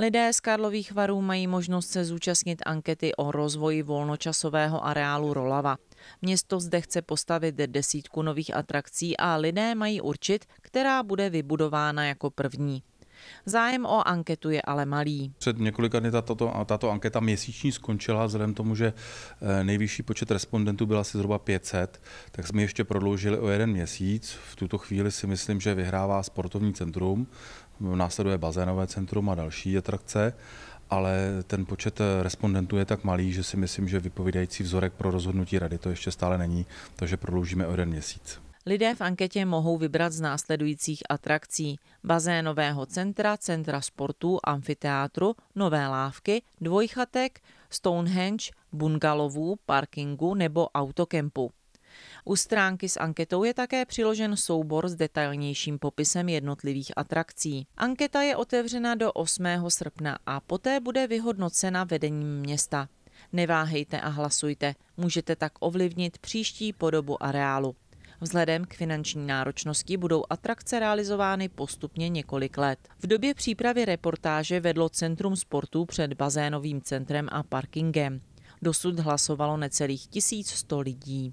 Lidé z Karlových varů mají možnost se zúčastnit ankety o rozvoji volnočasového areálu Rolava. Město zde chce postavit desítku nových atrakcí a lidé mají určit, která bude vybudována jako první. Zájem o anketu je ale malý. Před několika dny tato, tato anketa měsíční skončila, vzhledem tomu, že eh, nejvyšší počet respondentů byl asi zhruba 500, tak jsme ještě prodloužili o jeden měsíc. V tuto chvíli si myslím, že vyhrává sportovní centrum, následuje bazénové centrum a další atrakce ale ten počet eh, respondentů je tak malý, že si myslím, že vypovídající vzorek pro rozhodnutí rady to ještě stále není, takže prodloužíme o jeden měsíc. Lidé v anketě mohou vybrat z následujících atrakcí. Bazénového centra, centra sportu, amfiteátru, nové lávky, dvojchatek, Stonehenge, bungalovů, parkingu nebo autokempu. U stránky s anketou je také přiložen soubor s detailnějším popisem jednotlivých atrakcí. Anketa je otevřena do 8. srpna a poté bude vyhodnocena vedením města. Neváhejte a hlasujte. Můžete tak ovlivnit příští podobu areálu. Vzhledem k finanční náročnosti budou atrakce realizovány postupně několik let. V době přípravy reportáže vedlo Centrum sportu před bazénovým centrem a parkingem. Dosud hlasovalo necelých 1100 lidí.